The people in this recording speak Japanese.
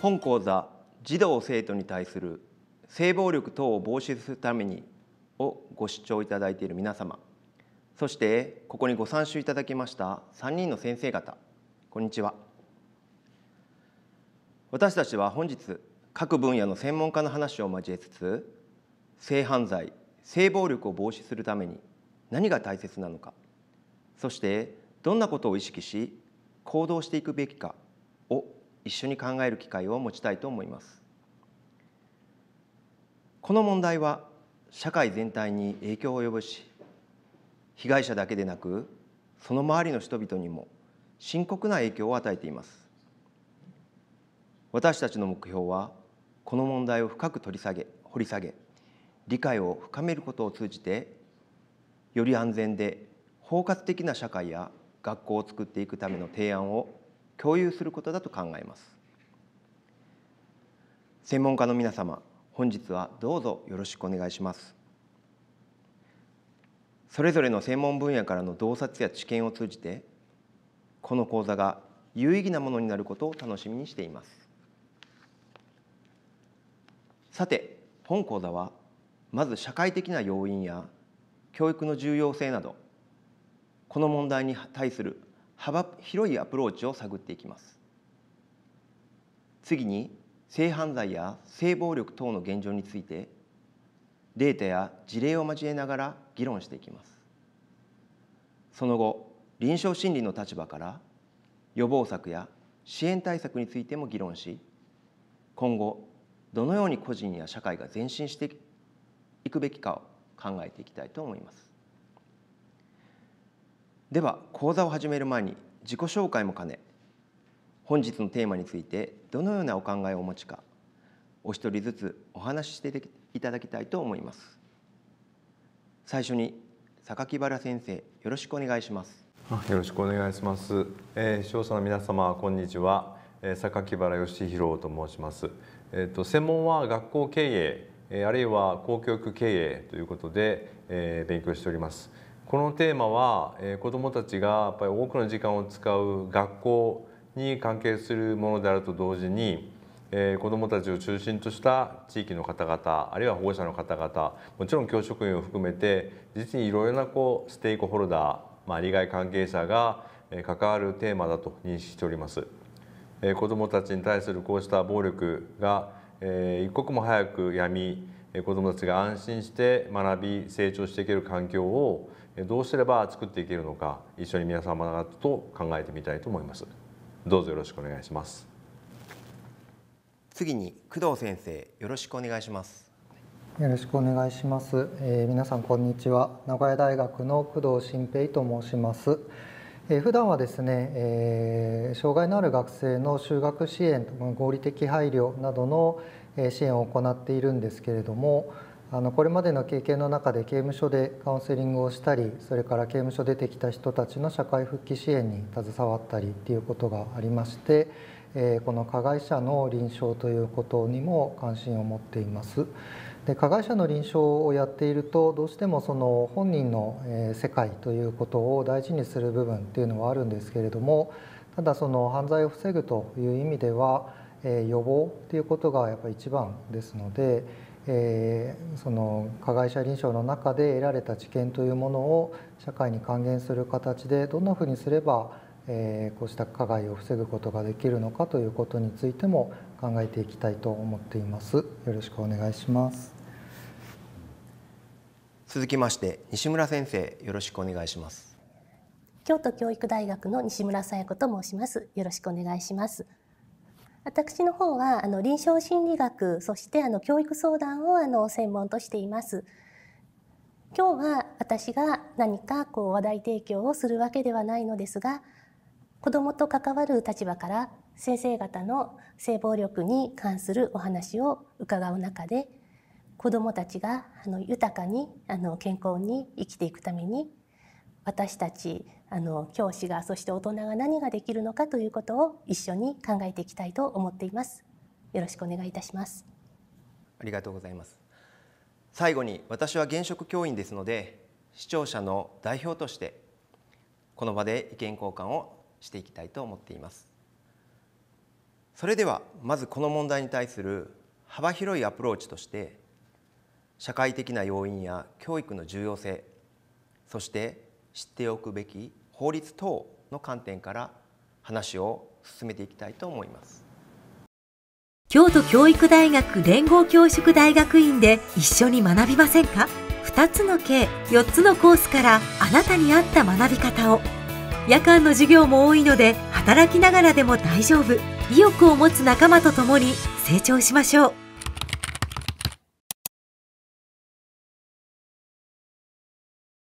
本講座児童生徒に対する性暴力等を防止するためにをご視聴いただいている皆様そしてここにご参集いただきました3人の先生方こんにちは私たちは本日各分野の専門家の話を交えつつ性犯罪性暴力を防止するために何が大切なのかそしてどんなことを意識し行動していくべきかを一緒に考える機会を持ちたいと思いますこの問題は社会全体に影響を及ぼし被害者だけでなくその周りの人々にも深刻な影響を与えています私たちの目標はこの問題を深く取り下げ掘り下げ理解を深めることを通じてより安全で包括的な社会や学校を作っていくための提案を共有することだと考えます専門家の皆様本日はどうぞよろしくお願いしますそれぞれの専門分野からの洞察や知見を通じてこの講座が有意義なものになることを楽しみにしていますさて本講座はまず社会的な要因や教育の重要性などこの問題に対する幅広いアプローチを探っていきます次に性犯罪や性暴力等の現状についてデータや事例を交えながら議論していきますその後臨床心理の立場から予防策や支援対策についても議論し今後どのように個人や社会が前進していくべきかを考えていきたいと思いますでは講座を始める前に自己紹介も兼ね本日のテーマについてどのようなお考えをお持ちかお一人ずつお話ししていただきたいと思います最初に榊原先生よろしくお願いしますよろしくお願いします、えー、視聴者の皆様こんにちは、え榊原義弘と申しますえっ、ー、と専門は学校経営、えあるいは公教育経営ということで、えー、勉強しておりますこのテーマは、えー、子どもたちがやっぱり多くの時間を使う学校に関係するものであると同時に、えー、子どもたちを中心とした地域の方々あるいは保護者の方々もちろん教職員を含めて実にいろいろなこうステークホルダー、まあ、利害関係者が関わるテーマだと認識しております。えー、子どもたちに対するこうした暴力が、えー、一刻も早く闇子どもたちが安心して学び成長していける環境をどうすれば作っていけるのか一緒に皆様と考えてみたいと思いますどうぞよろしくお願いします次に工藤先生よろしくお願いしますよろしくお願いします、えー、皆さんこんにちは名古屋大学の工藤新平と申しますえ普段はですね、えー、障害のある学生の就学支援とか合理的配慮などの支援を行っているんですけれどもあのこれまでの経験の中で刑務所でカウンセリングをしたりそれから刑務所出てきた人たちの社会復帰支援に携わったりっていうことがありまして、えー、この加害者の臨床ということにも関心を持っています。加害者の臨床をやっているとどうしてもその本人の世界ということを大事にする部分っていうのはあるんですけれどもただその犯罪を防ぐという意味では予防ということがやっぱり一番ですので、えその加害者臨床の中で得られた知見というものを社会に還元する形でどんなふうにすれば、えこうした加害を防ぐことができるのかということについても考えていきたいと思っています。よろしくお願いします。続きまして西村先生よろしくお願いします京都教育大学の西村さや子と申しますよろしくお願いします私の方はあの臨床心理学そしてあの教育相談をあの専門としています今日は私が何かこう話題提供をするわけではないのですが子どもと関わる立場から先生方の性暴力に関するお話を伺う中で子どもたちがあの豊かにあの健康に生きていくために私たちあの教師がそして大人が何ができるのかということを一緒に考えていきたいと思っていますよろしくお願いいたしますありがとうございます最後に私は現職教員ですので視聴者の代表としてこの場で意見交換をしていきたいと思っていますそれではまずこの問題に対する幅広いアプローチとして社会的な要因や教育の重要性そして知っておくべき法律等の観点から話を進めていきたいと思います京都教育大学連合教職大学院で一緒に学びませんか2つの計4つのコースからあなたに合った学び方を夜間の授業も多いので働きながらでも大丈夫意欲を持つ仲間と共に成長しましょう